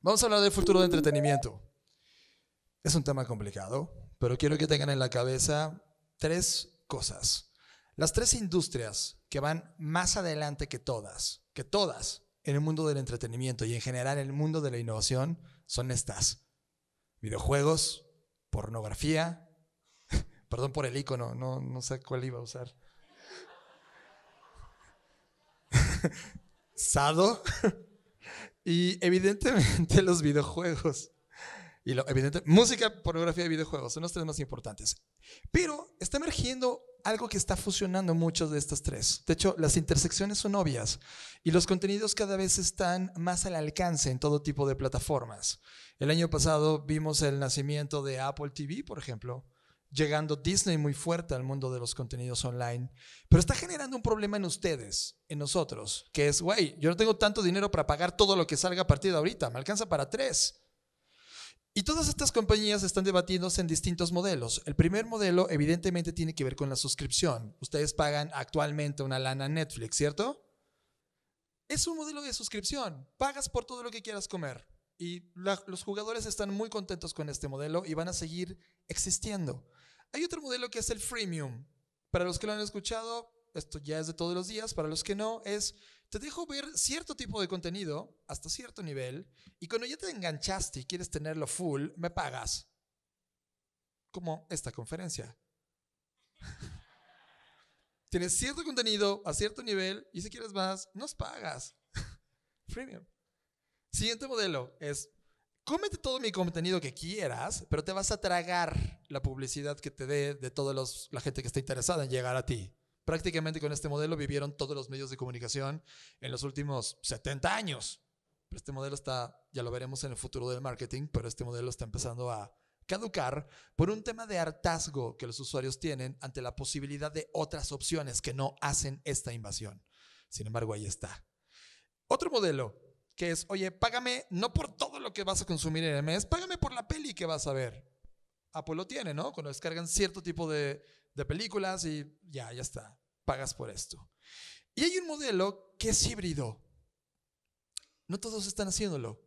Vamos a hablar del futuro de entretenimiento. Es un tema complicado, pero quiero que tengan en la cabeza tres cosas. Las tres industrias que van más adelante que todas, que todas en el mundo del entretenimiento y en general en el mundo de la innovación, son estas. Videojuegos, pornografía, perdón por el icono, no, sé cuál iba a usar. Sado y evidentemente los videojuegos. Y lo, evidente, música, pornografía y videojuegos son los tres más importantes. Pero está emergiendo algo que está fusionando muchos de estos tres. De hecho, las intersecciones son obvias y los contenidos cada vez están más al alcance en todo tipo de plataformas. El año pasado vimos el nacimiento de Apple TV, por ejemplo, llegando Disney muy fuerte al mundo de los contenidos online, pero está generando un problema en ustedes, en nosotros, que es, güey, yo no tengo tanto dinero para pagar todo lo que salga a partir de ahorita, me alcanza para tres. Y todas estas compañías están debatiéndose en distintos modelos. El primer modelo evidentemente tiene que ver con la suscripción. Ustedes pagan actualmente una lana Netflix, ¿cierto? Es un modelo de suscripción. Pagas por todo lo que quieras comer. Y los jugadores están muy contentos con este modelo y van a seguir existiendo. Hay otro modelo que es el freemium. Para los que lo han escuchado, esto ya es de todos los días. Para los que no, es te dejo ver cierto tipo de contenido hasta cierto nivel y cuando ya te enganchaste y quieres tenerlo full, me pagas. Como esta conferencia. Tienes cierto contenido a cierto nivel y si quieres más, nos pagas. Premium. Siguiente modelo es, cómete todo mi contenido que quieras, pero te vas a tragar la publicidad que te dé de toda la gente que está interesada en llegar a ti prácticamente con este modelo vivieron todos los medios de comunicación en los últimos 70 años. Pero este modelo está, ya lo veremos en el futuro del marketing, pero este modelo está empezando a caducar por un tema de hartazgo que los usuarios tienen ante la posibilidad de otras opciones que no hacen esta invasión. Sin embargo, ahí está. Otro modelo que es, oye, págame no por todo lo que vas a consumir en el mes, págame por la peli que vas a ver. Apple lo tiene, ¿no? Cuando descargan cierto tipo de, de películas y ya, ya está, pagas por esto. Y hay un modelo que es híbrido. No todos están haciéndolo,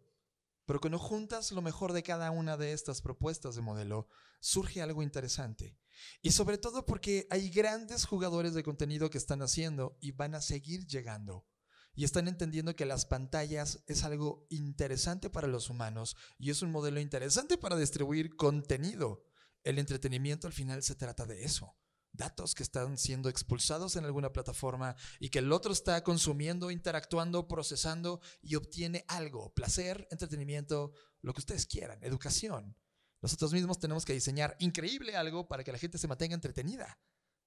pero cuando juntas lo mejor de cada una de estas propuestas de modelo, surge algo interesante. Y sobre todo porque hay grandes jugadores de contenido que están haciendo y van a seguir llegando. Y están entendiendo que las pantallas es algo interesante para los humanos y es un modelo interesante para distribuir contenido. El entretenimiento al final se trata de eso datos que están siendo expulsados en alguna plataforma y que el otro está consumiendo, interactuando, procesando y obtiene algo, placer, entretenimiento, lo que ustedes quieran, educación. Nosotros mismos tenemos que diseñar increíble algo para que la gente se mantenga entretenida.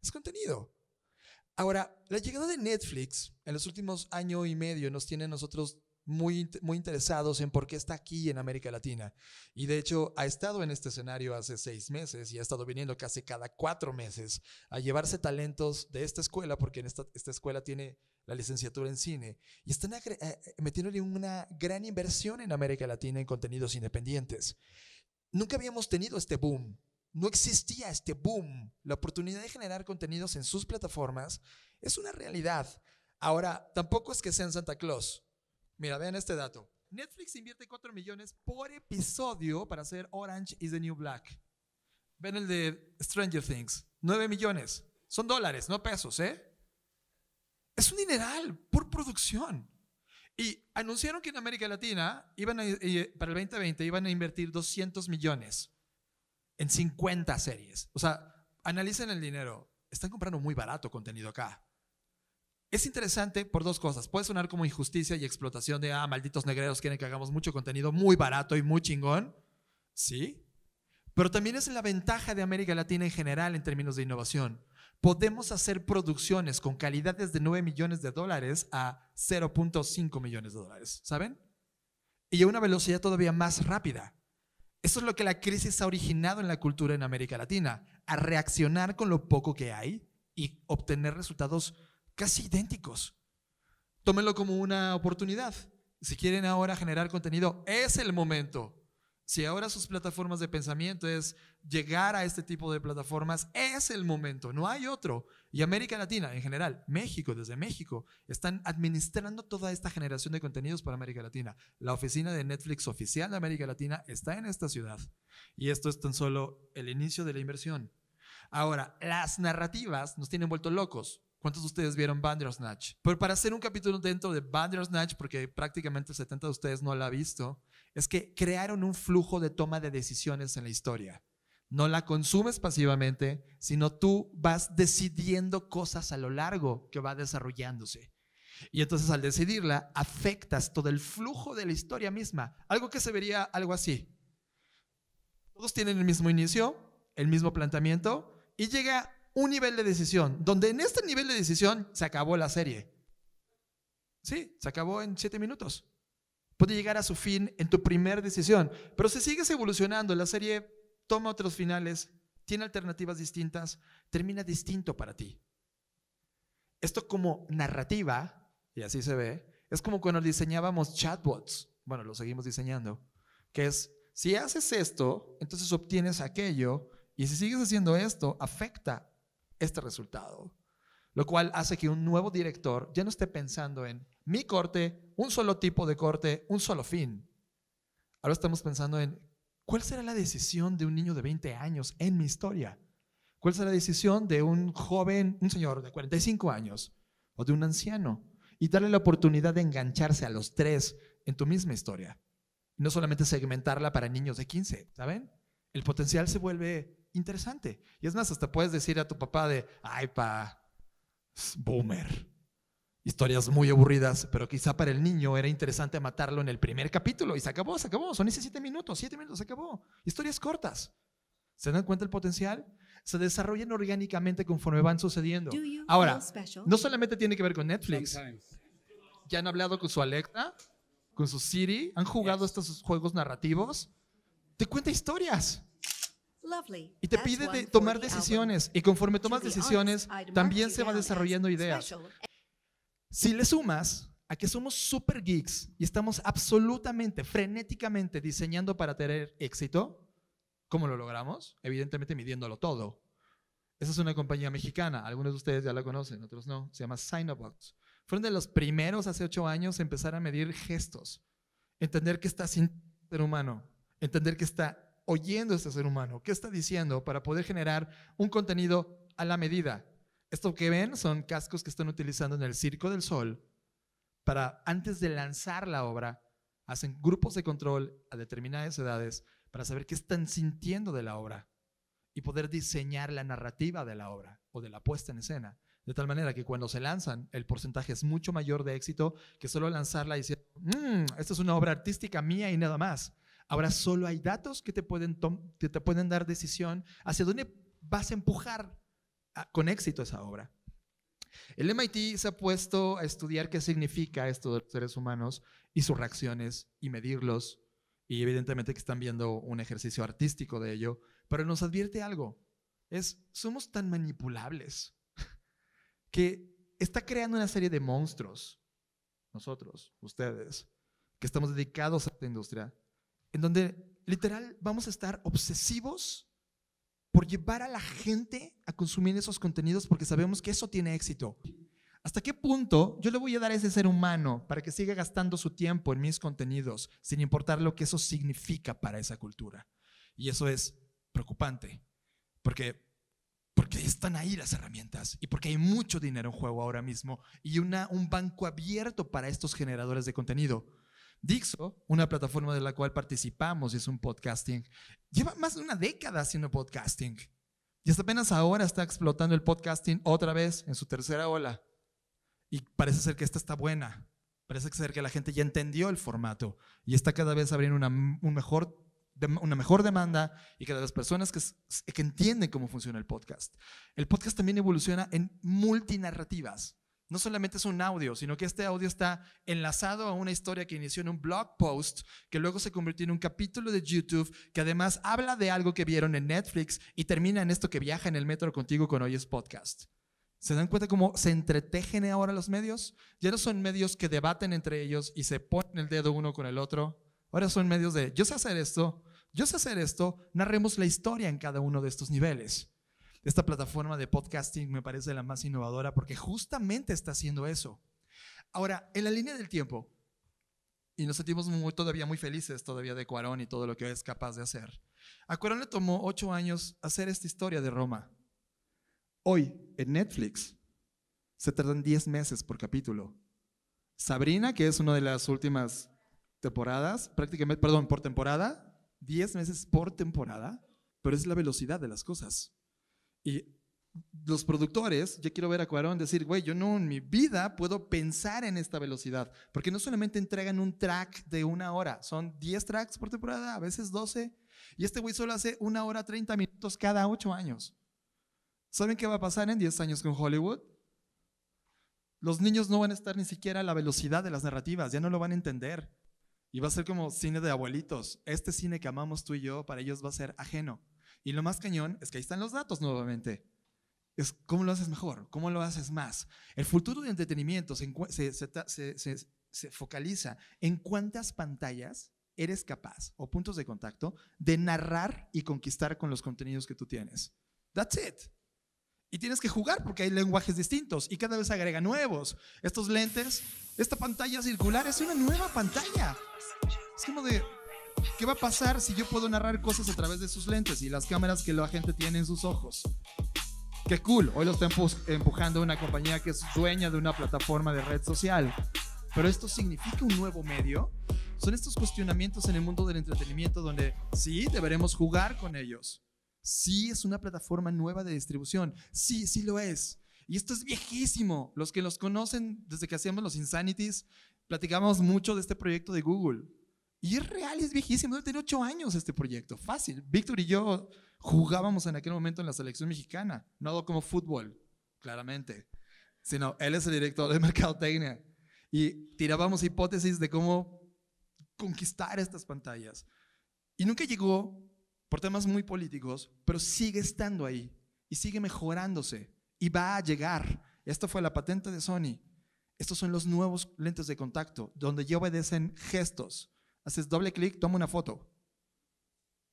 Es contenido. Ahora, la llegada de Netflix en los últimos año y medio nos tiene nosotros muy, interesados en por qué está aquí en América Latina. Y de hecho, ha estado en este escenario hace seis meses y ha estado viniendo casi cada cuatro meses a llevarse talentos de esta escuela, porque en esta, escuela tiene la licenciatura en cine, y están eh, eh, metiéndole una gran inversión en América Latina en contenidos independientes. Nunca habíamos tenido este boom, no existía este boom. La oportunidad de generar contenidos en sus plataformas es una realidad. Ahora, tampoco es que sea en Santa Claus, Mira, vean este dato. Netflix invierte 4 millones por episodio para hacer Orange is the New Black. Ven el de Stranger Things. 9 millones. Son dólares, no pesos, ¿eh? Es un dineral por producción. Y anunciaron que en América Latina iban eh, para el 2020 iban a invertir 200 millones en 50 series. O sea, analicen el dinero. Están comprando muy barato contenido acá. Es interesante por dos cosas. Puede sonar como injusticia y explotación de, ah, malditos negreros quieren que hagamos mucho contenido muy barato y muy chingón. Sí. Pero también es la ventaja de América Latina en general en términos de innovación. Podemos hacer producciones con calidades de 9 millones de dólares a 0.5 millones de dólares, ¿saben? Y a una velocidad todavía más rápida. Eso es lo que la crisis ha originado en la cultura en América Latina, a reaccionar con lo poco que hay y obtener resultados casi idénticos. Tómenlo como una oportunidad. Si quieren ahora generar contenido, es el momento. Si ahora sus plataformas de pensamiento es llegar a este tipo de plataformas, es el momento, no hay otro. Y América Latina en general, México, desde México, están administrando toda esta generación de contenidos para América Latina. La oficina de Netflix oficial de América Latina está en esta ciudad. Y esto es tan solo el inicio de la inversión. Ahora, las narrativas nos tienen vuelto locos. ¿Cuántos de ustedes vieron Bandersnatch? Pero para hacer un capítulo dentro de Bandersnatch, porque prácticamente el 70 de ustedes no la ha visto, es que crearon un flujo de toma de decisiones en la historia. No la consumes pasivamente, sino tú vas decidiendo cosas a lo largo que va desarrollándose. Y entonces al decidirla, afectas todo el flujo de la historia misma. Algo que se vería algo así. Todos tienen el mismo inicio, el mismo planteamiento, y llega un nivel de decisión, donde en este nivel de decisión se acabó la serie. Sí, se acabó en siete minutos. Puede llegar a su fin en tu primera decisión, pero si sigues evolucionando, la serie toma otros finales, tiene alternativas distintas, termina distinto para ti. Esto como narrativa, y así se ve, es como cuando diseñábamos chatbots, bueno, lo seguimos diseñando, que es, si haces esto, entonces obtienes aquello, y si sigues haciendo esto, afecta este resultado. Lo cual hace que un nuevo director ya no esté pensando en mi corte, un solo tipo de corte, un solo fin. Ahora estamos pensando en cuál será la decisión de un niño de 20 años en mi historia. ¿Cuál será la decisión de un joven, un señor de 45 años o de un anciano? Y darle la oportunidad de engancharse a los tres en tu misma historia. No solamente segmentarla para niños de 15, ¿saben? El potencial se vuelve interesante. Y es más, hasta puedes decir a tu papá de, ay, pa, boomer. Historias muy aburridas, pero quizá para el niño era interesante matarlo en el primer capítulo y se acabó, se acabó. Son esos siete minutos, siete minutos, se acabó. Historias cortas. ¿Se dan cuenta el potencial? Se desarrollan orgánicamente conforme van sucediendo. Ahora, no solamente tiene que ver con Netflix. Ya han hablado con su Alexa, con su Siri, han jugado estos juegos narrativos. Te cuenta historias. Y te pide tomar decisiones. Y conforme tomas decisiones, también se va desarrollando ideas. Si le sumas a que somos super geeks y estamos absolutamente, frenéticamente diseñando para tener éxito, ¿cómo lo logramos? Evidentemente midiéndolo todo. Esa es una compañía mexicana, algunos de ustedes ya la conocen, otros no, se llama Signobox. Fueron de los primeros hace ocho años a empezar a medir gestos, entender que está sin ser humano, entender que está oyendo este ser humano? ¿Qué está diciendo para poder generar un contenido a la medida? Esto que ven son cascos que están utilizando en el Circo del Sol para, antes de lanzar la obra, hacen grupos de control a determinadas edades para saber qué están sintiendo de la obra y poder diseñar la narrativa de la obra o de la puesta en escena. De tal manera que cuando se lanzan, el porcentaje es mucho mayor de éxito que solo lanzarla y decir, mmm, esta es una obra artística mía y nada más. Ahora solo hay datos que te pueden, te pueden dar decisión hacia dónde vas a empujar ah, con éxito esa obra. El MIT se ha puesto a estudiar qué significa esto de seres humanos y sus reacciones y medirlos. Y evidentemente que están viendo un ejercicio artístico de ello, pero nos advierte algo. Es, somos tan manipulables que está creando una serie de monstruos, nosotros, ustedes, que estamos dedicados a esta industria, en donde literal vamos a estar obsesivos por llevar a la gente a consumir esos contenidos porque sabemos que eso tiene éxito. ¿Hasta qué punto yo le voy a dar a ese ser humano para que siga gastando su tiempo en mis contenidos sin importar lo que eso significa para esa cultura? Y eso es preocupante, porque porque están ahí las herramientas y porque hay mucho dinero en juego ahora mismo y una, un banco abierto para estos generadores de contenido. Dixo, una plataforma de la cual participamos y es un podcasting, lleva más de una década haciendo podcasting. Y hasta apenas ahora está explotando el podcasting otra vez en su tercera ola. Y parece ser que esta está buena. Parece ser que la gente ya entendió el formato y está cada vez abriendo una, mejor, una mejor demanda y cada vez personas que, que entienden cómo funciona el podcast. El podcast también evoluciona en multinarrativas no solamente es un audio, sino que este audio está enlazado a una historia que inició en un blog post, que luego se convirtió en un capítulo de YouTube, que además habla de algo que vieron en Netflix y termina en esto que viaja en el metro contigo con Hoy es Podcast. ¿Se dan cuenta cómo se entretejen ahora los medios? Ya no son medios que debaten entre ellos y se ponen el dedo uno con el otro. Ahora son medios de yo sé hacer esto, yo sé hacer esto, narremos la historia en cada uno de estos niveles esta plataforma de podcasting me parece la más innovadora porque justamente está haciendo eso. Ahora, en la línea del tiempo, y nos sentimos todavía muy felices todavía de Cuarón y todo lo que es capaz de hacer. A Cuarón le tomó ocho años hacer esta historia de Roma. Hoy, en Netflix, se tardan diez meses por capítulo. Sabrina, que es una de las últimas temporadas, prácticamente, perdón, por temporada, diez meses por temporada, pero es la velocidad de las cosas. Y los productores, yo quiero ver a Cuarón decir, güey, yo no en mi vida puedo pensar en esta velocidad, porque no solamente entregan un track de una hora, son 10 tracks por temporada, a veces 12, y este güey solo hace una hora 30 minutos cada 8 años. ¿Saben qué va a pasar en 10 años con Hollywood? Los niños no van a estar ni siquiera a la velocidad de las narrativas, ya no lo van a entender. Y va a ser como cine de abuelitos. Este cine que amamos tú y yo, para ellos va a ser ajeno. Y lo más cañón es que ahí están los datos nuevamente. Es cómo lo haces mejor, cómo lo haces más. El futuro de entretenimiento se, se focaliza en cuántas pantallas eres capaz o puntos de contacto de narrar y conquistar con los contenidos que tú tienes. That's it. Y tienes que jugar porque hay lenguajes distintos y cada vez agrega nuevos. Estos lentes, esta pantalla circular es una nueva pantalla. Es como de, ¿Qué va a pasar si yo puedo narrar cosas a través de sus lentes y las cámaras que la gente tiene en sus ojos? Qué cool. Hoy lo está empujando una compañía que es dueña de una plataforma de red social. Pero esto significa un nuevo medio. Son estos cuestionamientos en el mundo del entretenimiento donde sí deberemos jugar con ellos. Sí es una plataforma nueva de distribución. Sí, sí lo es. Y esto es viejísimo. Los que los conocen desde que hacíamos los Insanities, platicábamos mucho de este proyecto de Google y es real, es viejísimo, debe tener ocho años este proyecto, fácil. Víctor y yo jugábamos en aquel momento en la selección mexicana, no como fútbol, claramente, sino él es el director de Mercadotecnia. Y tirábamos hipótesis de cómo conquistar estas pantallas. Y nunca llegó por temas muy políticos, pero sigue estando ahí y sigue mejorándose y va a llegar. Esto fue la patente de Sony. Estos son los nuevos lentes de contacto, donde ya obedecen gestos haces doble clic, toma una foto.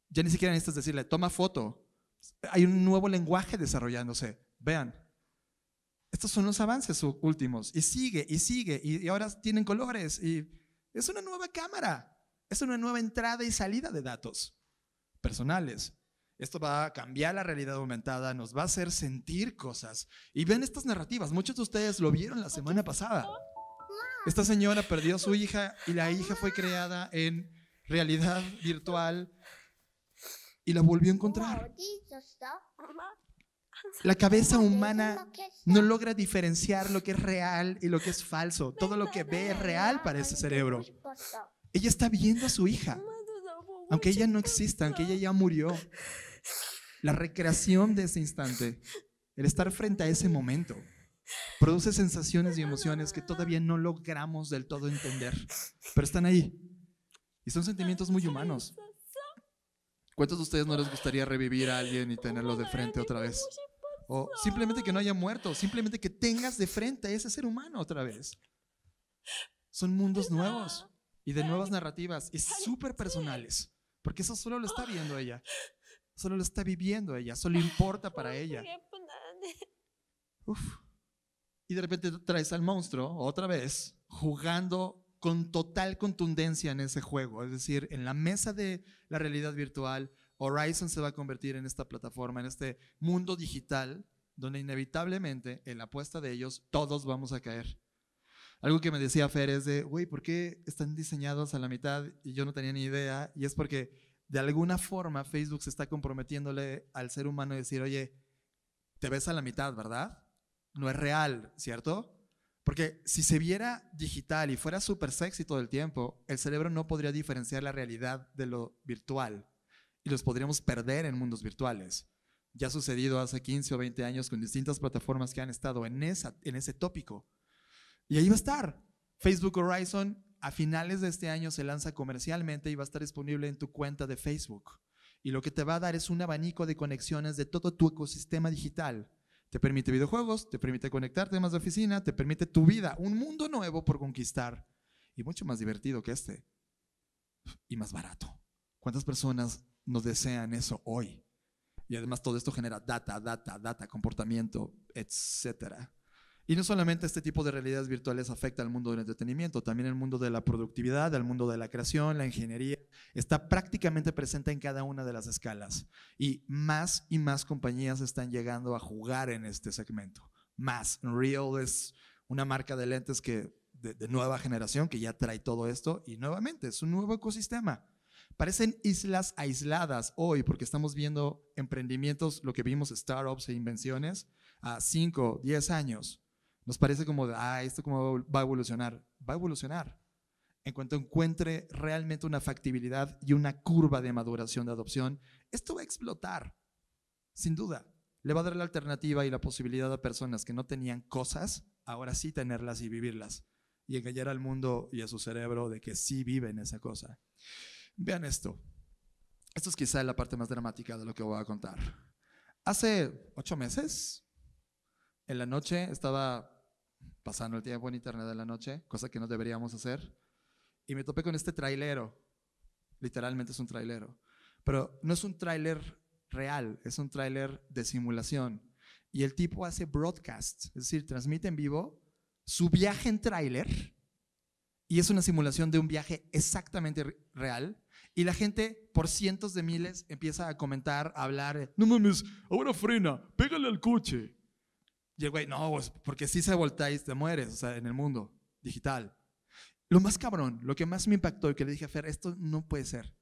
Ya ni siquiera necesitas decirle, toma foto. Hay un nuevo lenguaje desarrollándose. Vean, estos son los avances últimos. Y sigue, y sigue, y ahora tienen colores. Y es una nueva cámara. Es una nueva entrada y salida de datos personales. Esto va a cambiar la realidad aumentada, nos va a hacer sentir cosas. Y ven estas narrativas. Muchos de ustedes lo vieron la semana pasada. Esta señora perdió a su hija y la hija fue creada en realidad virtual y la volvió a encontrar. La cabeza humana no logra diferenciar lo que es real y lo que es falso. Todo lo que ve es real para ese cerebro. Ella está viendo a su hija, aunque ella no exista, aunque ella ya murió. La recreación de ese instante, el estar frente a ese momento. Produce sensaciones y emociones que todavía no logramos del todo entender, pero están ahí. Y son sentimientos muy humanos. ¿Cuántos de ustedes no les gustaría revivir a alguien y tenerlo de frente otra vez? O simplemente que no haya muerto, simplemente que tengas de frente a ese ser humano otra vez. Son mundos nuevos y de nuevas narrativas y súper personales, porque eso solo lo está viendo ella, solo lo está viviendo ella, solo importa para ella. Uf. Y de repente traes al monstruo otra vez jugando con total contundencia en ese juego. Es decir, en la mesa de la realidad virtual, Horizon se va a convertir en esta plataforma, en este mundo digital, donde inevitablemente en la apuesta de ellos todos vamos a caer. Algo que me decía Fer es de, güey, ¿por qué están diseñados a la mitad? Y yo no tenía ni idea. Y es porque de alguna forma Facebook se está comprometiéndole al ser humano y decir, oye, te ves a la mitad, ¿verdad? no es real, ¿cierto? Porque si se viera digital y fuera súper sexy todo el tiempo, el cerebro no podría diferenciar la realidad de lo virtual y los podríamos perder en mundos virtuales. Ya ha sucedido hace 15 o 20 años con distintas plataformas que han estado en, en ese tópico. Y ahí va a estar. Facebook Horizon a finales de este año se lanza comercialmente y va a estar disponible en tu cuenta de Facebook. Y lo que te va a dar es un abanico de conexiones de todo tu ecosistema digital te permite videojuegos, te permite conectarte más de oficina, te permite tu vida, un mundo nuevo por conquistar y mucho más divertido que este y más barato. ¿Cuántas personas nos desean eso hoy? Y además todo esto genera data, data, data, comportamiento, etcétera. Y no solamente este tipo de realidades virtuales afecta al mundo del entretenimiento, también el mundo de la productividad, al mundo de la creación, la ingeniería, está prácticamente presente en cada una de las escalas. Y más y más compañías están llegando a jugar en este segmento. Más. Real es una marca de lentes que, de, de nueva generación que ya trae todo esto y nuevamente es un nuevo ecosistema parecen islas aisladas hoy porque estamos viendo emprendimientos, lo que vimos, startups e invenciones, a 5, 10 años. Nos parece como, ah, esto cómo va a evolucionar. Va a evolucionar en cuanto encuentre realmente una factibilidad y una curva de maduración de adopción, esto va a explotar, sin duda. Le va a dar la alternativa y la posibilidad a personas que no tenían cosas, ahora sí tenerlas y vivirlas, y engañar al mundo y a su cerebro de que sí viven esa cosa. Vean esto. Esto es quizá la parte más dramática de lo que voy a contar. Hace ocho meses, en la noche, estaba pasando el tiempo en internet en la noche, cosa que no deberíamos hacer. Y me topé con este trailero. Literalmente es un trailero. Pero no es un trailer real, es un trailer de simulación. Y el tipo hace broadcast, es decir, transmite en vivo su viaje en trailer, y es una simulación de un viaje exactamente real. Y la gente, por cientos de miles, empieza a comentar, a hablar, no mames, ahora frena, pégale al coche, y el güey, no, porque si se volteáis, te mueres, o sea, en el mundo digital. Lo más cabrón, lo que más me impactó y que le dije a Fer, esto no puede ser.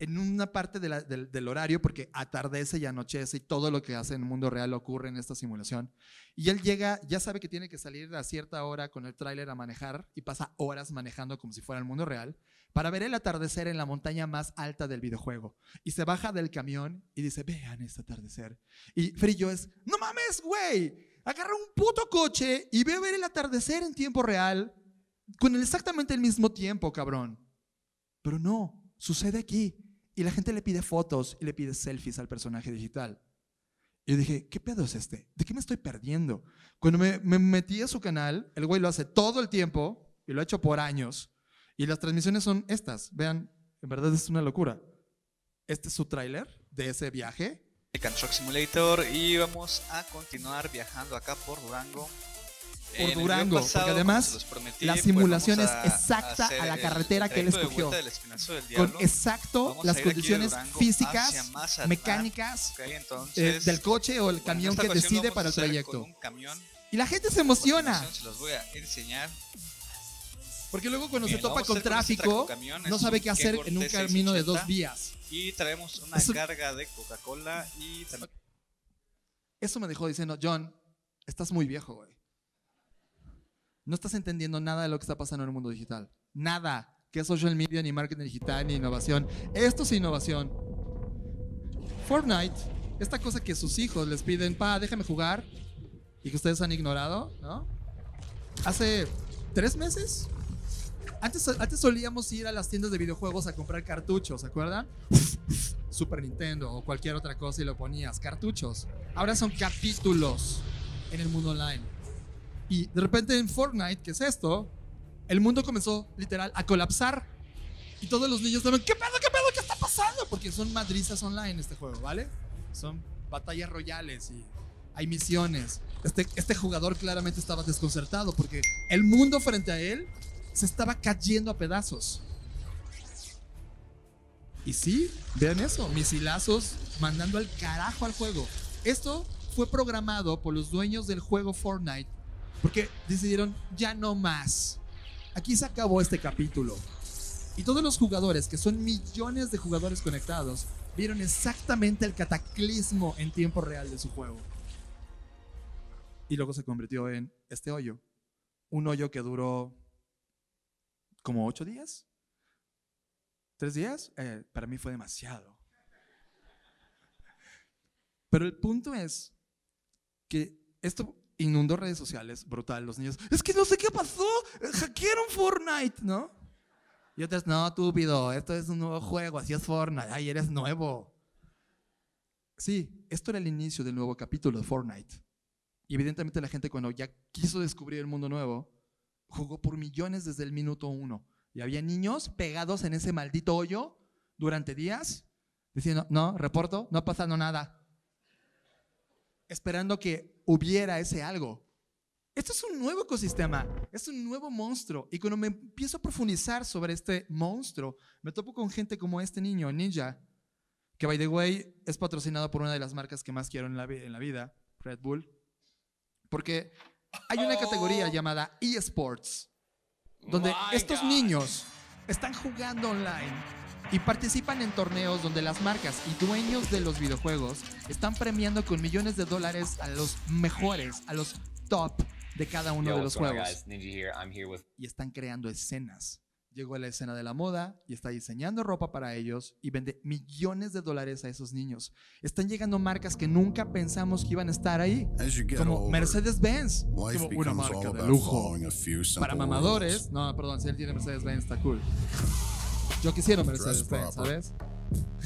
En una parte del, horario, porque atardece y anochece y todo lo que hace en el mundo real ocurre en esta simulación. Y él llega, ya sabe que tiene que salir a cierta hora con el tráiler a manejar y pasa horas manejando como si fuera el mundo real para ver el atardecer en la montaña más alta del videojuego. Y se baja del camión y dice, vean este atardecer. Y Fer es, no mames, güey agarra un puto coche y ve a ver el atardecer en tiempo real con exactamente el mismo tiempo, cabrón. Pero no, sucede aquí. Y la gente le pide fotos y le pide selfies al personaje digital. Y yo dije, ¿qué pedo es este? ¿De qué me estoy perdiendo? Cuando me, me metí a su canal, el güey lo hace todo el tiempo y lo ha hecho por años. Y las transmisiones son estas. Vean, en verdad es una locura. Este es su tráiler de ese viaje. Simulator y vamos a continuar viajando acá por Durango. Por en Durango, además la pues, simulación es exacta a, la carretera que él escogió. con exacto las condiciones físicas, mecánicas eh, del coche o el camión que decide para el trayecto. Y la gente se emociona. los voy a enseñar porque luego cuando se topa con tráfico, no sabe qué hacer en un camino de dos vías. Y traemos una carga de Coca-Cola y Eso me dejó diciendo, John, estás muy viejo, güey. No estás entendiendo nada de lo que está pasando en el mundo digital. Nada. Que es social media, ni marketing digital, ni innovación. Esto es innovación. Fortnite, esta cosa que sus hijos les piden, pa, déjame jugar, y que ustedes han ignorado, ¿no? Hace tres meses, antes, solíamos ir a las tiendas de videojuegos a comprar cartuchos, ¿se acuerdan? Super Nintendo o cualquier otra cosa y lo ponías, cartuchos. Ahora son capítulos en el mundo online. Y de repente en Fortnite, que es esto? El mundo comenzó literal a colapsar. Y todos los niños estaban, ¿qué pedo, qué pedo, qué está pasando? Porque son madrizas online este juego, ¿vale? Son batallas royales y hay misiones. Este, este jugador claramente estaba desconcertado porque el mundo frente a él se estaba cayendo a pedazos. Y sí, vean eso, misilazos mandando al carajo al juego. Esto fue programado por los dueños del juego Fortnite porque decidieron ya no más. Aquí se acabó este capítulo. Y todos los jugadores, que son millones de jugadores conectados, vieron exactamente el cataclismo en tiempo real de su juego. Y luego se convirtió en este hoyo. Un hoyo que duró como ocho días, tres días, eh, para mí fue demasiado. Pero el punto es que esto inundó redes sociales, brutal, los niños, es que no sé qué pasó, hackearon Fortnite, ¿no? Y otras, no, túpido, esto es un nuevo juego, así es Fortnite, ay, eres nuevo. Sí, esto era el inicio del nuevo capítulo de Fortnite. Y evidentemente la gente cuando ya quiso descubrir el mundo nuevo, jugó por millones desde el minuto uno. Y había niños pegados en ese maldito hoyo durante días, diciendo, no, reporto, no ha pasado nada. Esperando que hubiera ese algo. Esto es un nuevo ecosistema, es un nuevo monstruo. Y cuando me empiezo a profundizar sobre este monstruo, me topo con gente como este niño, Ninja, que, by the way, es patrocinado por una de las marcas que más quiero en la, en la vida, Red Bull. Porque hay una categoría oh. llamada eSports, donde estos niños están jugando online y participan en torneos donde las marcas y dueños de los videojuegos están premiando con millones de dólares a los mejores, a los top de cada uno de los juegos. Y están creando escenas llegó a la escena de la moda y está diseñando ropa para ellos y vende millones de dólares a esos niños. Están llegando marcas que nunca pensamos que iban a estar ahí, como Mercedes-Benz, como una marca de lujo para mamadores. No, perdón, si él tiene Mercedes-Benz está cool. Yo quisiera Mercedes-Benz, ¿sabes?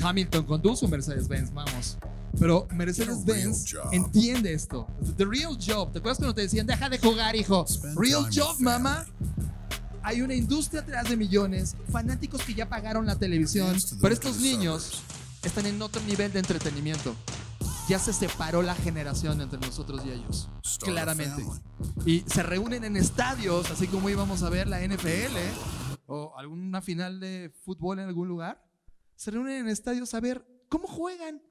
Hamilton conduce un Mercedes-Benz, vamos. Pero Mercedes-Benz entiende esto. The real job. ¿Te acuerdas cuando te decían, deja de jugar, hijo? Real job, mamá hay una industria atrás de millones, fanáticos que ya pagaron la televisión, pero estos niños están en otro nivel de entretenimiento. Ya se separó la generación entre nosotros y ellos, claramente. Y se reúnen en estadios, así como íbamos a ver la NFL ¿eh? o alguna final de fútbol en algún lugar. Se reúnen en estadios a ver cómo juegan.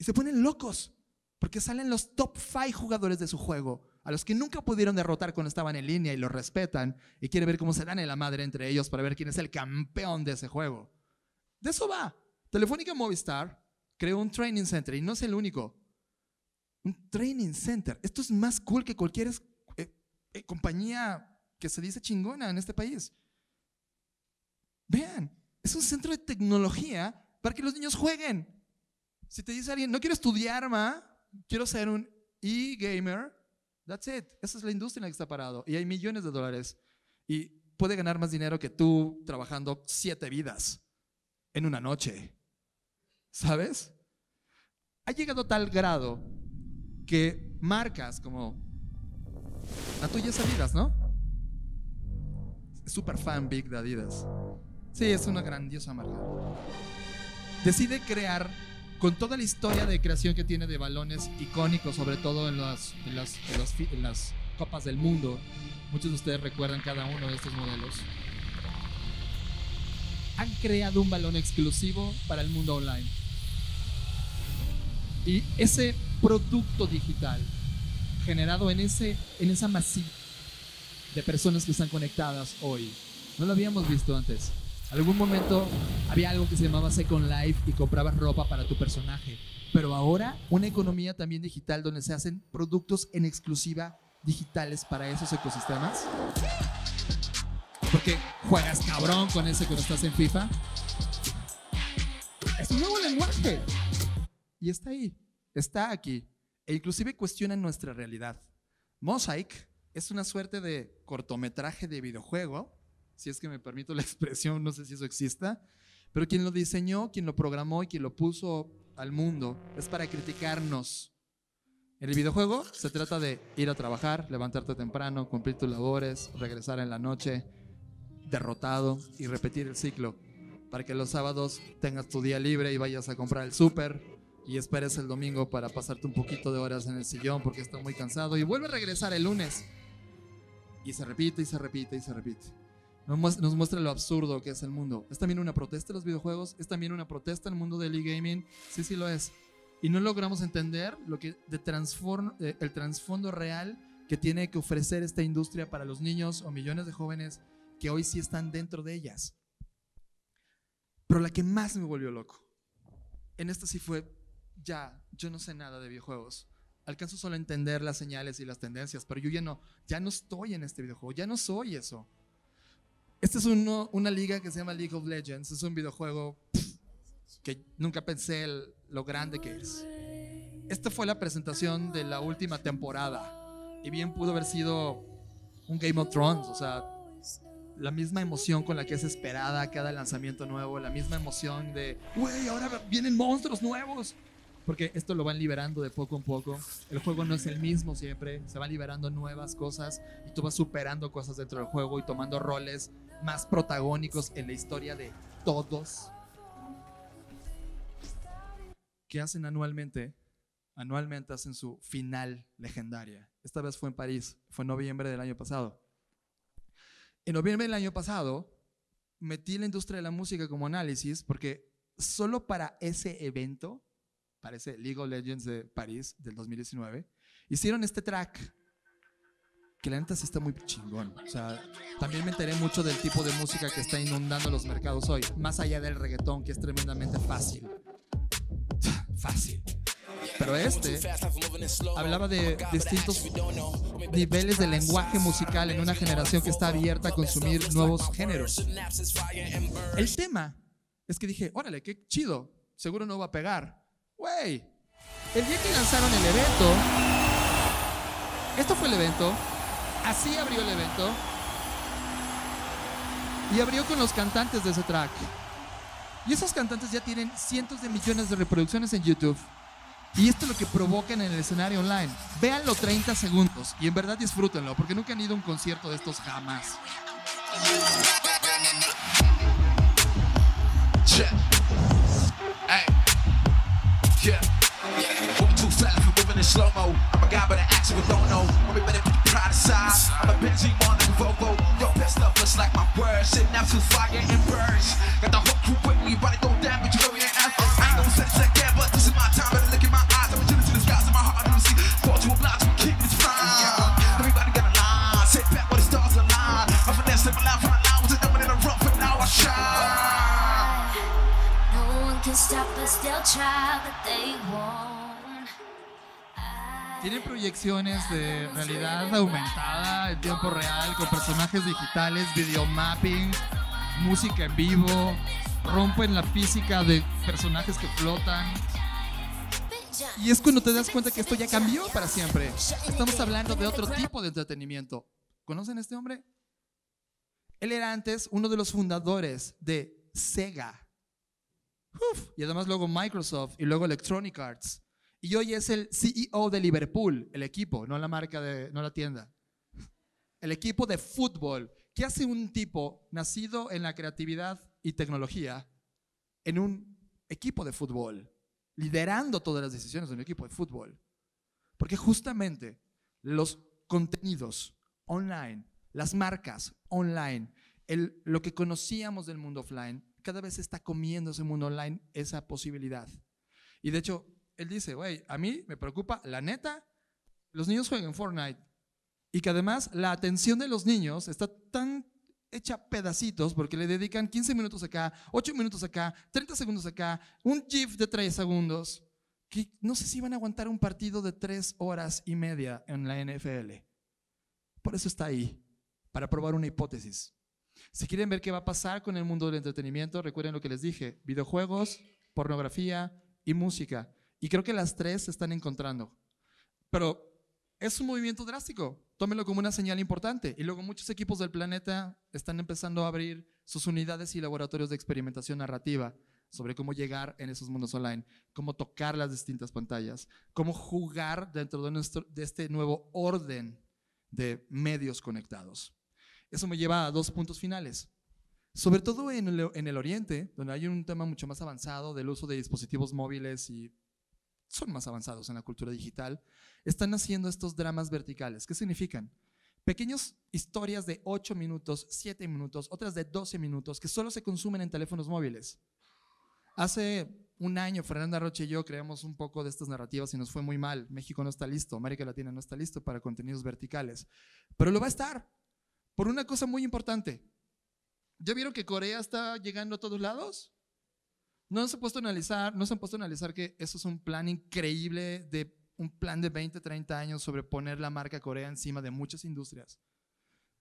Y se ponen locos, porque salen los top 5 jugadores de su juego a los que nunca pudieron derrotar cuando estaban en línea y los respetan y quiere ver cómo se dan en la madre entre ellos para ver quién es el campeón de ese juego. De eso va. Telefónica Movistar creó un training center y no es el único. Un training center. Esto es más cool que cualquier eh, eh, compañía que se dice chingona en este país. Vean, es un centro de tecnología para que los niños jueguen. Si te dice alguien, no quiero estudiar, más, quiero ser un e-gamer, esa es la industria en la que está parado. Y hay millones de dólares. Y puede ganar más dinero que tú trabajando siete vidas en una noche. ¿Sabes? Ha llegado a tal grado que marcas como A tuya es Adidas, ¿no? Super fan big de Adidas. Sí, es una grandiosa marca. Decide crear con toda la historia de creación que tiene de balones icónicos, sobre todo en las, copas del mundo. Muchos de ustedes recuerdan cada uno de estos modelos. Han creado un balón exclusivo para el mundo online. Y ese producto digital generado en, ese, en esa masiva de personas que están conectadas hoy, no lo habíamos visto antes. Algún momento había algo que se llamaba Second Life y comprabas ropa para tu personaje. Pero ahora una economía también digital donde se hacen productos en exclusiva digitales para esos ecosistemas. Porque juegas cabrón con ese cuando estás en FIFA. Es un nuevo lenguaje. Y está ahí, está aquí. E inclusive cuestiona nuestra realidad. Mosaic es una suerte de cortometraje de videojuego si es que me permito la expresión, no sé si eso exista, pero quien lo diseñó, quien lo programó y quien lo puso al mundo es para criticarnos. En el videojuego se trata de ir a trabajar, levantarte temprano, cumplir tus labores, regresar en la noche, derrotado y repetir el ciclo. Para que los sábados tengas tu día libre y vayas a comprar el súper y esperes el domingo para pasarte un poquito de horas en el sillón porque estás muy cansado y vuelve a regresar el lunes. Y se repite y se repite y se repite nos muestra lo absurdo que es el mundo. Es también una protesta de los videojuegos, es también una protesta el mundo del e-gaming, sí, sí lo es. Y no logramos entender lo que de eh, el trasfondo real que tiene que ofrecer esta industria para los niños o millones de jóvenes que hoy sí están dentro de ellas. Pero la que más me volvió loco, en esta sí fue, ya, yo no sé nada de videojuegos alcanzo solo entender las señales y las tendencias, pero yo ya no, ya no estoy en este videojuego, ya no soy eso. Esta es una liga que se llama League of Legends. Es un videojuego que nunca pensé lo grande que es. Esta fue la presentación de la última temporada. Y bien pudo haber sido un Game of Thrones. O sea, la misma emoción con la que es esperada cada lanzamiento nuevo. La misma emoción de, güey, ahora vienen monstruos nuevos. Porque esto lo van liberando de poco en poco. El juego no es el mismo siempre. Se van liberando nuevas cosas. Y tú vas superando cosas dentro del juego y tomando roles más protagónicos en la historia de todos. Que hacen anualmente, anualmente hacen su final legendaria. Esta vez fue en París, fue en noviembre del año pasado. En noviembre del año pasado metí la industria de la música como análisis porque solo para ese evento, para ese League of Legends de París del 2019, hicieron este track que la neta está muy chingón. O sea, también me enteré mucho del tipo de música que está inundando los mercados hoy, más allá del reggaetón, que es tremendamente fácil. fácil. Pero este hablaba de distintos niveles de lenguaje musical en una generación que está abierta a consumir nuevos géneros. El tema es que dije, órale, qué chido, seguro no va a pegar. Wey! el día que lanzaron el evento, esto fue el evento, Así abrió el evento. Y abrió con los cantantes de ese track. Y esos cantantes ya tienen cientos de millones de reproducciones en YouTube. Y esto es lo que provocan en el escenario online. Véanlo 30 segundos y en verdad disfrútenlo, porque nunca han ido a un concierto de estos jamás. in slow mo. I'm a guy, but an actor with don't know. Every better try to side. I'm a Benzema, the Volvo. Your best stuff looks like my words. Sitting out to fire and birds. Got the whole crew with me, but it don't damage. You know ain't I ain't gonna set it like but this is my time. Better look in my eyes. I'm chilling to the skies in my heart. I don't see. to a obliged to keep this flying. Everybody got a line. Sit back where the stars align. I'm finessing my life from the line. Was a number in the rough, but now I shine. No one can stop us, they'll try, but they won't. Tienen proyecciones de realidad aumentada en tiempo real, con personajes digitales, videomapping, música en vivo, rompen la física de personajes que flotan. Y es cuando te das cuenta que esto ya cambió para siempre. Estamos hablando de otro tipo de entretenimiento. ¿Conocen a este hombre? Él era antes uno de los fundadores de Sega. y además luego Microsoft y luego Electronic Arts y hoy es el CEO de Liverpool, el equipo, no la marca, de, no la tienda. El equipo de fútbol. ¿Qué hace un tipo nacido en la creatividad y tecnología en un equipo de fútbol? Liderando todas las decisiones de un equipo de fútbol. Porque justamente los contenidos online, las marcas online, lo que conocíamos del mundo offline, cada vez está comiendo ese mundo online esa posibilidad. Y de hecho, él dice, güey, a mí me preocupa, la neta, los niños juegan Fortnite y que además la atención de los niños está tan hecha pedacitos porque le dedican 15 minutos acá, 8 minutos acá, 30 segundos acá, un GIF de 3 segundos, que no sé si van a aguantar un partido de 3 horas y media en la NFL. Por eso está ahí, para probar una hipótesis. Si quieren ver qué va a pasar con el mundo del entretenimiento, recuerden lo que les dije, videojuegos, pornografía y música. Y creo que las tres se están encontrando. Pero es un movimiento drástico. Tómelo como una señal importante. Y luego muchos equipos del planeta están empezando a abrir sus unidades y laboratorios de experimentación narrativa sobre cómo llegar en esos mundos online, cómo tocar las distintas pantallas, cómo jugar dentro de, nuestro, de este nuevo orden de medios conectados. Eso me lleva a dos puntos finales. Sobre todo en el, en el Oriente, donde hay un tema mucho más avanzado del uso de dispositivos móviles y son más avanzados en la cultura digital, están haciendo estos dramas verticales. ¿Qué significan? Pequeñas historias de 8 minutos, 7 minutos, otras de 12 minutos, que solo se consumen en teléfonos móviles. Hace un año, Fernanda Roche y yo creamos un poco de estas narrativas y nos fue muy mal. México no está listo, América Latina no está listo para contenidos verticales. Pero lo va a estar, por una cosa muy importante. ¿Ya vieron que Corea está llegando a todos lados? No se han puesto a analizar, no se han analizar que eso es un plan increíble de un plan de 20, 30 años sobre poner la marca Corea encima de muchas industrias.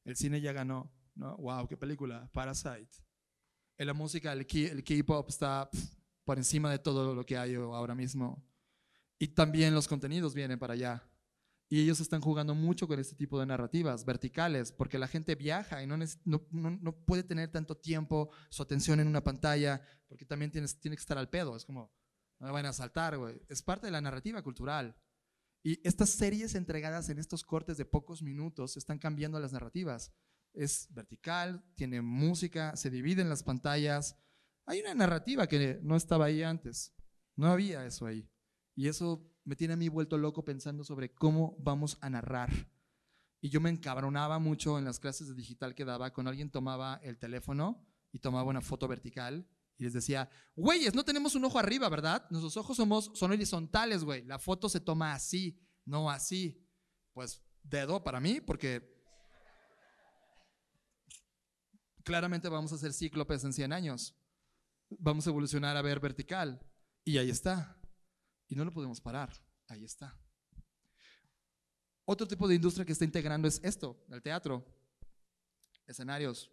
El cine ya ganó, ¿no? Wow, qué película, Parasite. En eh, la música, el K-pop está por encima de todo lo que hay ahora mismo. Y también los contenidos vienen para allá. Y ellos están jugando mucho con este tipo de narrativas verticales, porque la gente viaja y no, no, no puede tener tanto tiempo su atención en una pantalla, porque también tienes, tiene que estar al pedo. Es como, no me van a saltar, güey. Es parte de la narrativa cultural. Y estas series entregadas en estos cortes de pocos minutos están cambiando las narrativas. Es vertical, tiene música, se dividen las pantallas. Hay una narrativa que no estaba ahí antes. No había eso ahí. Y eso me tiene a mí vuelto loco pensando sobre cómo vamos a narrar. Y yo me encabronaba mucho en las clases de digital que daba, con alguien tomaba el teléfono y tomaba una foto vertical y les decía, güeyes, no tenemos un ojo arriba, ¿verdad? Nuestros ojos somos, son horizontales, güey. La foto se toma así, no así. Pues dedo para mí, porque claramente vamos a ser cíclopes en 100 años. Vamos a evolucionar a ver vertical. Y ahí está y no lo podemos parar. Ahí está. Otro tipo de industria que está integrando es esto, el teatro, escenarios.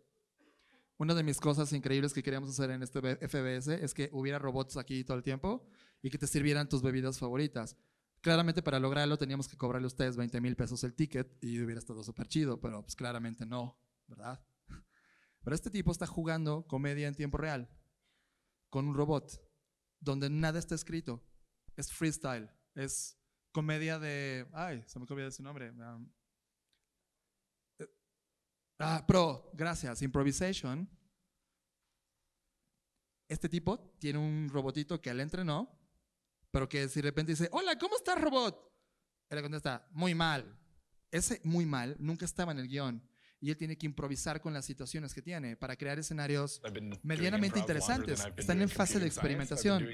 Una de mis cosas increíbles que queríamos hacer en este FBS es que hubiera robots aquí todo el tiempo y que te sirvieran tus bebidas favoritas. Claramente para lograrlo teníamos que cobrarle a ustedes 20 mil pesos el ticket y hubiera estado súper chido, pero pues claramente no, ¿verdad? Pero este tipo está jugando comedia en tiempo real con un robot donde nada está escrito, es freestyle, es comedia de. Ay, se me olvidó su nombre. Um, eh, ah, pro, gracias, improvisation. Este tipo tiene un robotito que él entrenó, pero que si de repente dice: Hola, ¿cómo estás, robot? Él le contesta: Muy mal. Ese muy mal nunca estaba en el guión y él tiene que improvisar con las situaciones que tiene para crear escenarios medianamente interesantes. Están en fase de experimentación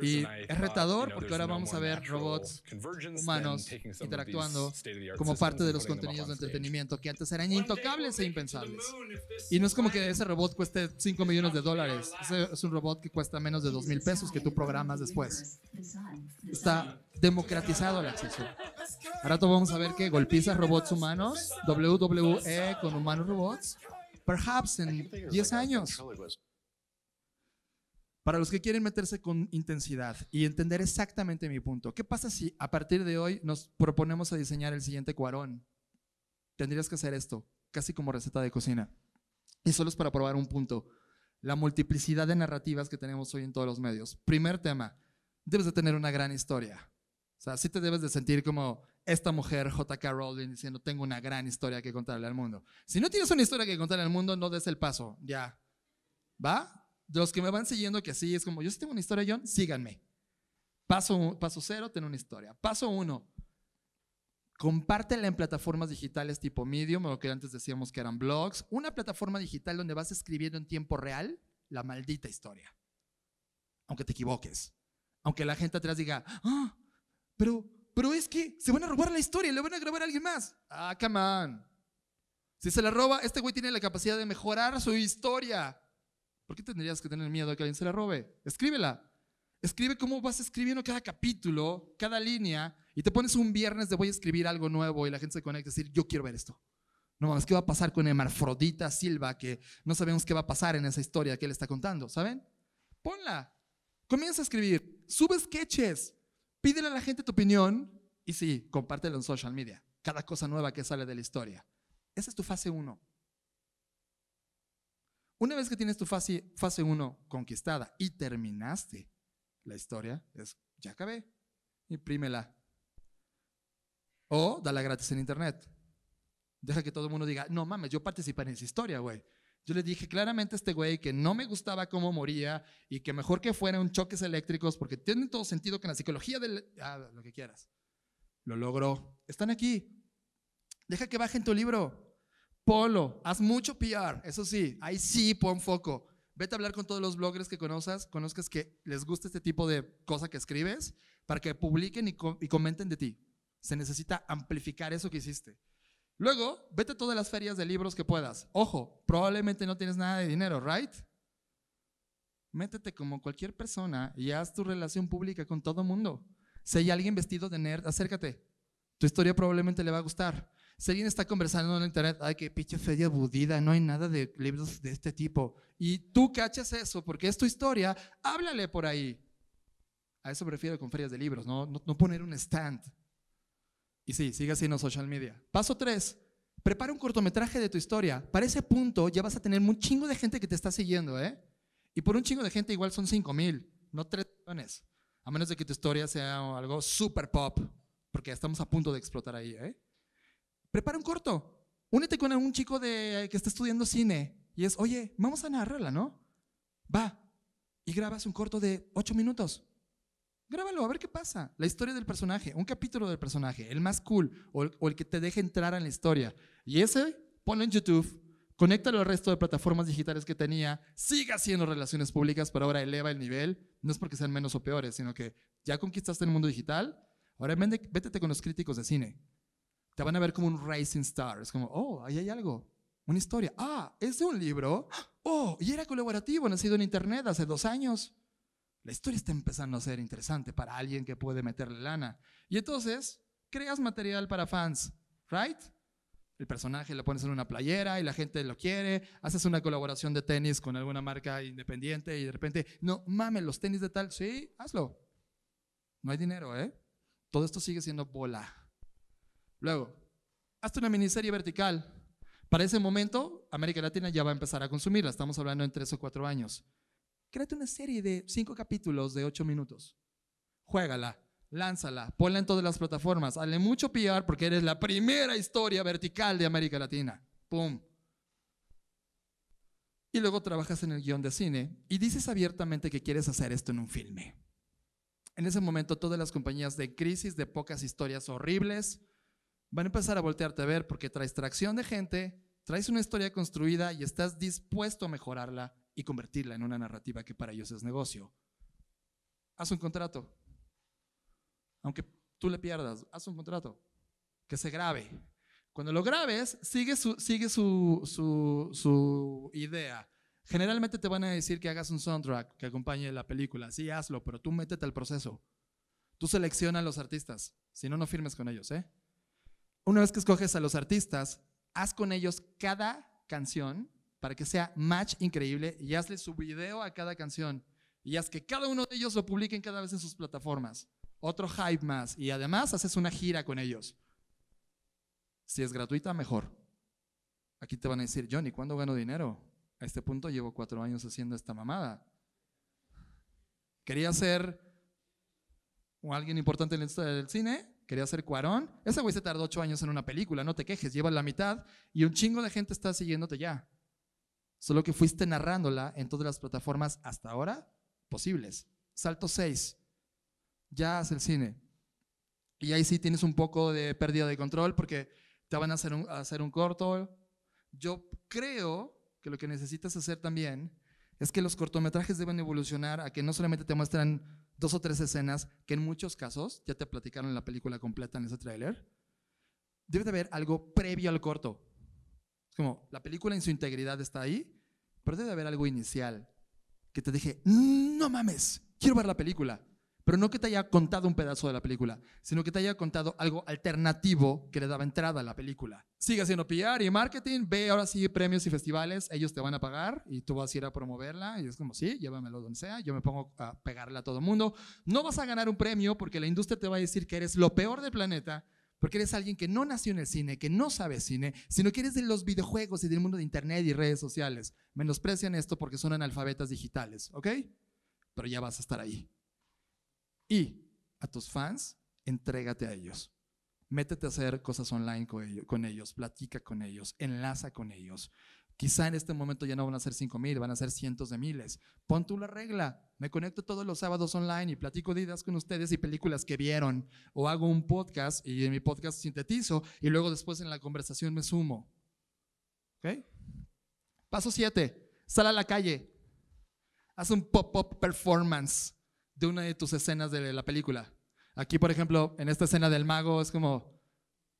y es retador porque ahora vamos a ver robots humanos interactuando como parte de los contenidos de entretenimiento que antes eran intocables e impensables. Y no es como que ese robot cueste 5 millones de dólares, es un robot que cuesta menos de 2 mil pesos que tú programas después. Está democratizado el acceso. Ahora vamos a ver que golpizas robots humanos, WWE con humanos robots, perhaps en 10 años. Para los que quieren meterse con intensidad y entender exactamente mi punto, ¿qué pasa si a partir de hoy nos proponemos a diseñar el siguiente cuarón? Tendrías que hacer esto, casi como receta de cocina. Y solo es para probar un punto, la multiplicidad de narrativas que tenemos hoy en todos los medios. Primer tema, debes de tener una gran historia. O sea, sí te debes de sentir como esta mujer, J.K. Rowling, diciendo, tengo una gran historia que contarle al mundo. Si no tienes una historia que contarle al mundo, no des el paso, ya. ¿Va? Los que me van siguiendo que sí, es como, yo sí tengo una historia, John, síganme. Paso, paso cero, tengo una historia. Paso uno, compártela en plataformas digitales tipo Medium, o que antes decíamos que eran blogs. Una plataforma digital donde vas escribiendo en tiempo real la maldita historia. Aunque te equivoques. Aunque la gente atrás diga, ¡ah! Pero, pero es que se van a robar la historia, le van a grabar a alguien más. Ah, come Si se la roba, este güey tiene la capacidad de mejorar su historia. ¿Por qué tendrías que tener miedo de que alguien se la robe? Escríbela. Escribe cómo vas escribiendo cada capítulo, cada línea, y te pones un viernes de voy a escribir algo nuevo y la gente se conecta y decir, yo quiero ver esto. No mames, ¿qué va a pasar con Hermafrodita Silva? Que no sabemos qué va a pasar en esa historia que él está contando, ¿saben? Ponla. Comienza a escribir. Sube sketches. Pídele a la gente tu opinión y sí, compártelo en social media. Cada cosa nueva que sale de la historia. Esa es tu fase 1. Una vez que tienes tu fase 1 conquistada y terminaste la historia, es ya acabé, imprímela. O dala gratis en internet. Deja que todo el mundo diga, no mames, yo participé en esa historia, güey. Yo le dije claramente a este güey que no me gustaba cómo moría y que mejor que fueran choques eléctricos porque tiene todo sentido que en la psicología del... Ah, lo que quieras. Lo logró. Están aquí. Deja que bajen tu libro. Polo, haz mucho PR. Eso sí, ahí sí pon foco. Vete a hablar con todos los bloggers que conozcas, conozcas que les gusta este tipo de cosa que escribes para que publiquen y comenten de ti. Se necesita amplificar eso que hiciste. Luego, vete a todas las ferias de libros que puedas. Ojo, probablemente no tienes nada de dinero, ¿right? Métete como cualquier persona y haz tu relación pública con todo mundo. Si hay alguien vestido de nerd, acércate. Tu historia probablemente le va a gustar. Si alguien está conversando en el internet, ay, qué pinche feria budida, no hay nada de libros de este tipo. Y tú cachas eso porque es tu historia, háblale por ahí. A eso me con ferias de libros, no poner un stand. Y sí, sigue haciendo social media. Paso 3. Prepara un cortometraje de tu historia. Para ese punto ya vas a tener un chingo de gente que te está siguiendo, ¿eh? Y por un chingo de gente igual son 5 mil, no tres millones. A menos de que tu historia sea algo super pop, porque estamos a punto de explotar ahí, ¿eh? Prepara un corto. Únete con algún chico de, que está estudiando cine y es, oye, vamos a narrarla, ¿no? Va. Y grabas un corto de 8 minutos Grábalo, a ver qué pasa. La historia del personaje, un capítulo del personaje, el más cool o el, que te deje entrar en la historia. Y ese, ponlo en YouTube, conéctalo al resto de plataformas digitales que tenía, siga haciendo relaciones públicas, pero ahora eleva el nivel. No es porque sean menos o peores, sino que ya conquistaste el mundo digital, ahora vétete con los críticos de cine. Te van a ver como un racing star. Es como, oh, ahí hay algo, una historia. Ah, es de un libro. ¡Ah! Oh, y era colaborativo, nacido en Internet hace dos años la historia está empezando a ser interesante para alguien que puede meterle lana. Y entonces, creas material para fans, ¿right? El personaje lo pones en una playera y la gente lo quiere, haces una colaboración de tenis con alguna marca independiente y de repente, no, mames, los tenis de tal, sí, hazlo. No hay dinero, ¿eh? Todo esto sigue siendo bola. Luego, hazte una miniserie vertical. Para ese momento, América Latina ya va a empezar a consumirla. Estamos hablando en tres o cuatro años. Créate una serie de cinco capítulos de ocho minutos. Juégala, lánzala, ponla en todas las plataformas. Hazle mucho PR porque eres la primera historia vertical de América Latina. ¡Pum! Y luego trabajas en el guión de cine y dices abiertamente que quieres hacer esto en un filme. En ese momento todas las compañías de crisis, de pocas historias horribles, van a empezar a voltearte a ver porque traes tracción de gente, traes una historia construida y estás dispuesto a mejorarla y convertirla en una narrativa que para ellos es negocio. Haz un contrato. Aunque tú le pierdas, haz un contrato. Que se grabe. Cuando lo grabes, sigue su, sigue su, su, su idea. Generalmente te van a decir que hagas un soundtrack que acompañe la película. Sí, hazlo, pero tú métete al proceso. Tú selecciona a los artistas. Si no, no firmes con ellos, ¿eh? Una vez que escoges a los artistas, haz con ellos cada canción para que sea match increíble y hazle su video a cada canción y haz que cada uno de ellos lo publiquen cada vez en sus plataformas. Otro hype más y además haces una gira con ellos. Si es gratuita, mejor. Aquí te van a decir, Johnny, ¿cuándo gano dinero? A este punto llevo cuatro años haciendo esta mamada. Quería ser alguien importante en la historia del cine, quería ser Cuarón. Ese güey se tardó ocho años en una película, no te quejes, lleva la mitad y un chingo de gente está siguiéndote ya solo que fuiste narrándola en todas las plataformas hasta ahora posibles. Salto 6, ya hace el cine. Y ahí sí tienes un poco de pérdida de control porque te van a hacer un, hacer un corto. Yo creo que lo que necesitas hacer también es que los cortometrajes deben evolucionar a que no solamente te muestran dos o tres escenas, que en muchos casos ya te platicaron la película completa en ese tráiler. Debe de haber algo previo al corto, como, la película en su integridad está ahí, pero debe haber algo inicial que te dije, no mames, quiero ver la película. Pero no que te haya contado un pedazo de la película, sino que te haya contado algo alternativo que le daba entrada a la película. Sigue haciendo PR y marketing, ve ahora sí premios y festivales, ellos te van a pagar y tú vas a ir a promoverla y es como, sí, llévamelo donde sea, yo me pongo a pegarle a todo el mundo. No vas a ganar un premio porque la industria te va a decir que eres lo peor del planeta porque eres alguien que no nació en el cine, que no sabe cine, sino que eres de los videojuegos y del mundo de internet y redes sociales. Menosprecian esto porque son analfabetas digitales, ¿ok? Pero ya vas a estar ahí. Y a tus fans, entrégate a ellos. Métete a hacer cosas online con ellos, platica con ellos, enlaza con ellos. Quizá en este momento ya no van a ser 5 mil, van a ser cientos de miles. Pon tú la regla. Me conecto todos los sábados online y platico de ideas con ustedes y películas que vieron. O hago un podcast y en mi podcast sintetizo y luego después en la conversación me sumo. ¿Ok? Paso 7. Sal a la calle. Haz un pop-up performance de una de tus escenas de la película. Aquí, por ejemplo, en esta escena del mago es como,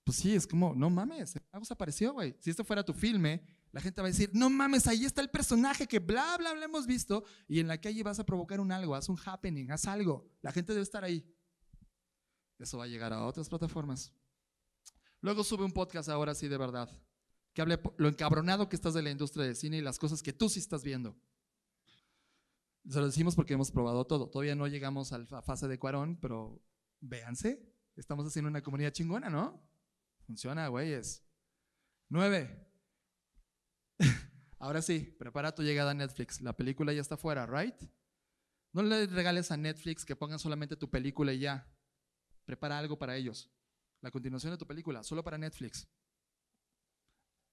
pues sí, es como, no mames, el mago se apareció, güey. Si esto fuera tu filme, la gente va a decir, no mames, ahí está el personaje que bla, bla, bla hemos visto, y en la calle vas a provocar un algo, haz un happening, haz algo, la gente debe estar ahí. Eso va a llegar a otras plataformas. Luego sube un podcast ahora sí de verdad, que hable lo encabronado que estás de la industria del cine y las cosas que tú sí estás viendo. Se lo decimos porque hemos probado todo. Todavía no llegamos a la fase de Cuarón, pero véanse, estamos haciendo una comunidad chingona, ¿no? Funciona, güeyes. Nueve, Ahora sí, prepara tu llegada a Netflix. La película ya está fuera, ¿right? No le regales a Netflix que pongan solamente tu película y ya. Prepara algo para ellos. La continuación de tu película, solo para Netflix.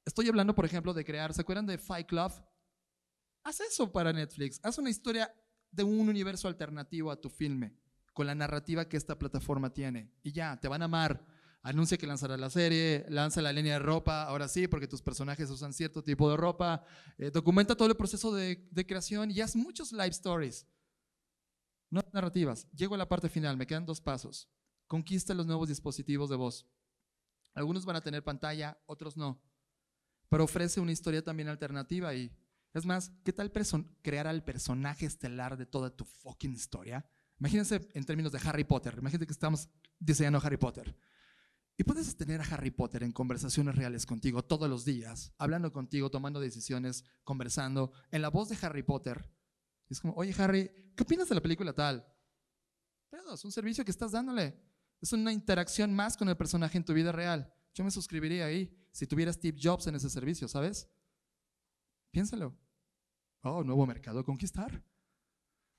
Estoy hablando, por ejemplo, de crear, ¿se acuerdan de Fight Club? Haz eso para Netflix. Haz una historia de un universo alternativo a tu filme, con la narrativa que esta plataforma tiene. Y ya, te van a amar anuncia que lanzará la serie, lanza la línea de ropa, ahora sí, porque tus personajes usan cierto tipo de ropa, eh, documenta todo el proceso de, creación y haz muchos live stories. No narrativas. Llego a la parte final, me quedan dos pasos. Conquista los nuevos dispositivos de voz. Algunos van a tener pantalla, otros no. Pero ofrece una historia también alternativa y es más, ¿qué tal crear al personaje estelar de toda tu fucking historia? Imagínense en términos de Harry Potter. imagínense que estamos diseñando Harry Potter. Y puedes tener a Harry Potter en conversaciones reales contigo todos los días, hablando contigo, tomando decisiones, conversando, en la voz de Harry Potter. es como, oye Harry, ¿qué opinas de la película tal? Pero es un servicio que estás dándole. Es una interacción más con el personaje en tu vida real. Yo me suscribiría ahí si tuviera Steve Jobs en ese servicio, ¿sabes? Piénsalo. Oh, nuevo mercado a conquistar.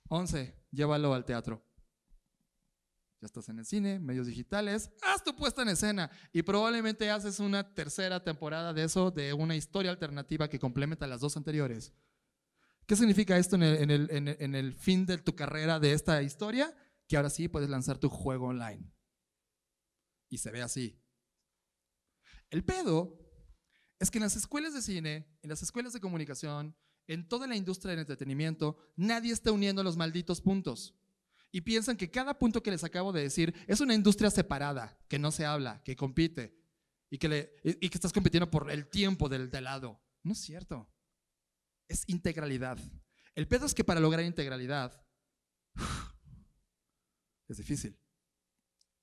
11. Llévalo al teatro. Ya estás en el cine, medios digitales, haz tu puesta en escena y probablemente haces una tercera temporada de eso, de una historia alternativa que complementa las dos anteriores. ¿Qué significa esto en el, fin de tu carrera de esta historia? Que ahora sí puedes lanzar tu juego online. Y se ve así. El pedo es que en las escuelas de cine, en las escuelas de comunicación, en toda la industria del entretenimiento, nadie está uniendo los malditos puntos y piensan que cada punto que les acabo de decir es una industria separada, que no se habla, que compite y que, le, que estás compitiendo por el tiempo del, del lado. No es cierto. Es integralidad. El pedo es que para lograr integralidad es difícil.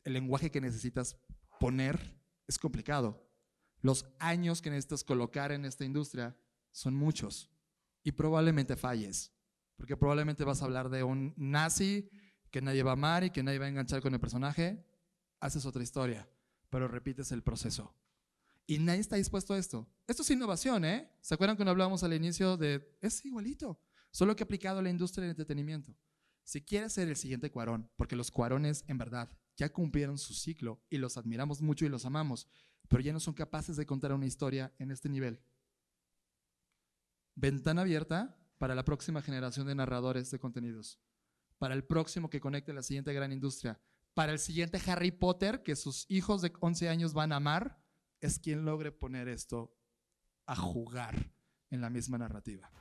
El lenguaje que necesitas poner es complicado. Los años que necesitas colocar en esta industria son muchos y probablemente falles, porque probablemente vas a hablar de un nazi que nadie va a amar y que nadie va a enganchar con el personaje, haces otra historia, pero repites el proceso. Y nadie está dispuesto a esto. Esto es innovación, ¿eh? ¿Se acuerdan cuando hablábamos al inicio de, es igualito, solo que aplicado a la industria del entretenimiento? Si quieres ser el siguiente cuarón, porque los cuarones en verdad ya cumplieron su ciclo y los admiramos mucho y los amamos, pero ya no son capaces de contar una historia en este nivel. Ventana abierta para la próxima generación de narradores de contenidos para el próximo que conecte la siguiente gran industria, para el siguiente Harry Potter que sus hijos de 11 años van a amar, es quien logre poner esto a jugar en la misma narrativa.